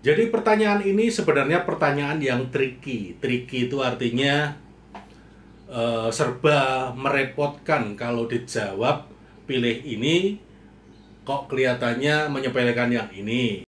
Jadi pertanyaan ini sebenarnya pertanyaan yang tricky. Tricky itu artinya uh, serba merepotkan kalau dijawab pilih ini kok kelihatannya menyepelekan yang ini.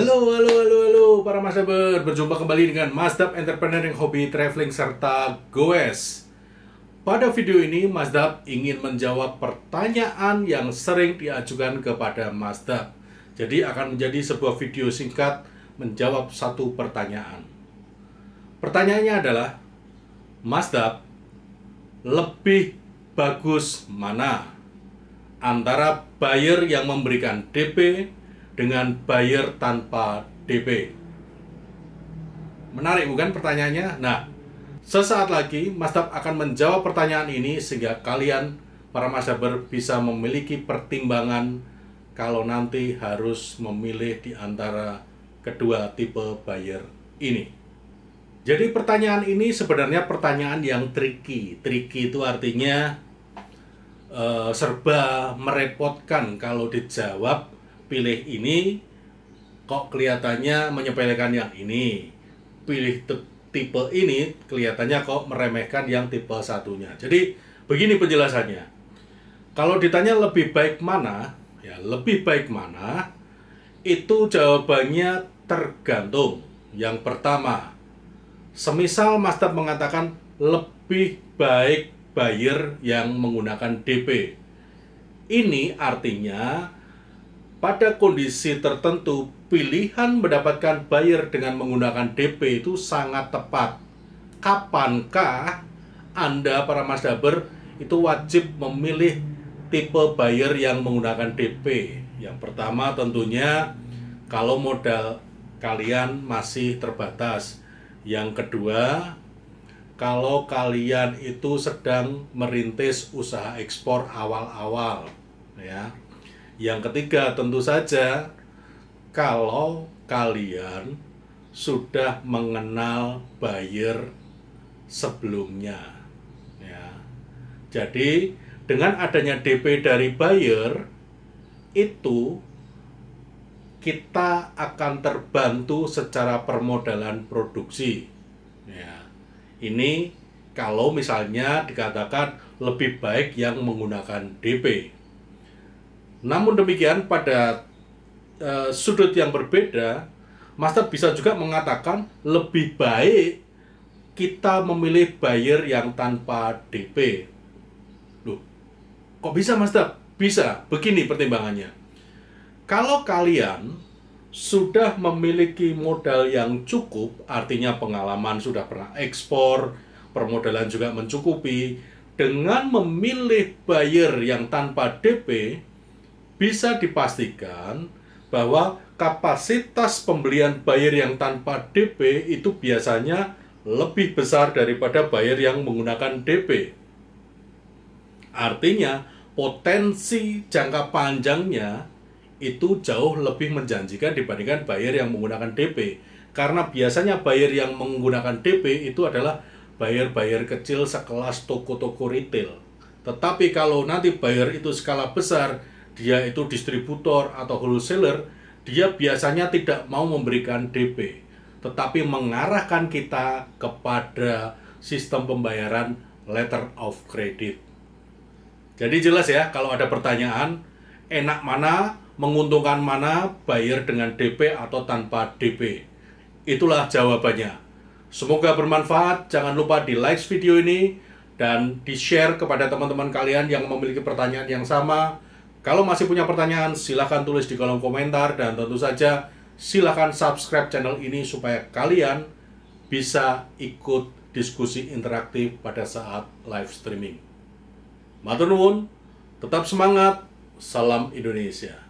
Halo, halo, halo, halo para Dabber. Berjumpa kembali dengan Dab Entrepreneur yang hobi traveling serta goes. Pada video ini, Dab ingin menjawab pertanyaan yang sering diajukan kepada Dab. Jadi akan menjadi sebuah video singkat menjawab satu pertanyaan. Pertanyaannya adalah, Dab, lebih bagus mana? Antara buyer yang memberikan DP dengan buyer tanpa DP. Menarik bukan pertanyaannya? Nah, sesaat lagi Mas Dab akan menjawab pertanyaan ini sehingga kalian para masyarakat bisa memiliki pertimbangan kalau nanti harus memilih di antara kedua tipe buyer ini. Jadi pertanyaan ini sebenarnya pertanyaan yang tricky. Tricky itu artinya uh, serba merepotkan kalau dijawab pilih ini kok kelihatannya menyepelekan yang ini pilih tipe ini kelihatannya kok meremehkan yang tipe satunya jadi begini penjelasannya kalau ditanya lebih baik mana ya lebih baik mana itu jawabannya tergantung yang pertama semisal master mengatakan lebih baik buyer yang menggunakan DP ini artinya pada kondisi tertentu pilihan mendapatkan buyer dengan menggunakan DP itu sangat tepat. Kapankah Anda para Mas Daber, itu wajib memilih tipe buyer yang menggunakan DP? Yang pertama tentunya kalau modal kalian masih terbatas. Yang kedua, kalau kalian itu sedang merintis usaha ekspor awal-awal, ya. Yang ketiga, tentu saja kalau kalian sudah mengenal buyer sebelumnya. Ya. Jadi, dengan adanya DP dari buyer itu kita akan terbantu secara permodalan produksi. Ya. Ini kalau misalnya dikatakan lebih baik yang menggunakan DP namun demikian pada uh, sudut yang berbeda, Master bisa juga mengatakan lebih baik kita memilih buyer yang tanpa DP. Loh, kok bisa Master? Bisa. Begini pertimbangannya. Kalau kalian sudah memiliki modal yang cukup, artinya pengalaman sudah pernah ekspor, permodalan juga mencukupi, dengan memilih buyer yang tanpa DP, bisa dipastikan bahwa kapasitas pembelian bayar yang tanpa DP itu biasanya lebih besar daripada bayar yang menggunakan DP. Artinya, potensi jangka panjangnya itu jauh lebih menjanjikan dibandingkan bayar yang menggunakan DP. Karena biasanya bayar yang menggunakan DP itu adalah bayar-bayar kecil sekelas toko-toko retail. Tetapi kalau nanti bayar itu skala besar, dia itu distributor atau wholesaler, dia biasanya tidak mau memberikan DP, tetapi mengarahkan kita kepada sistem pembayaran letter of credit. Jadi jelas ya, kalau ada pertanyaan, enak mana, menguntungkan mana, bayar dengan DP atau tanpa DP. Itulah jawabannya. Semoga bermanfaat. Jangan lupa di like video ini dan di share kepada teman-teman kalian yang memiliki pertanyaan yang sama kalau masih punya pertanyaan, silahkan tulis di kolom komentar dan tentu saja silahkan subscribe channel ini supaya kalian bisa ikut diskusi interaktif pada saat live streaming. Matur nuwun, tetap semangat, salam Indonesia.